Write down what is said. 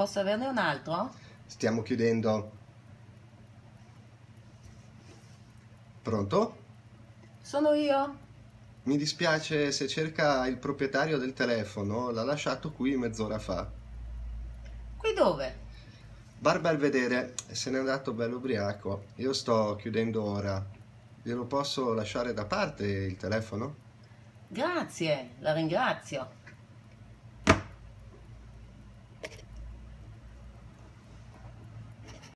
Posso averne un altro? Stiamo chiudendo. Pronto? Sono io. Mi dispiace se cerca il proprietario del telefono, l'ha lasciato qui mezz'ora fa. Qui dove? Bar Belvedere, se n'è andato bello ubriaco. Io sto chiudendo ora. Glielo posso lasciare da parte il telefono? Grazie, la ringrazio.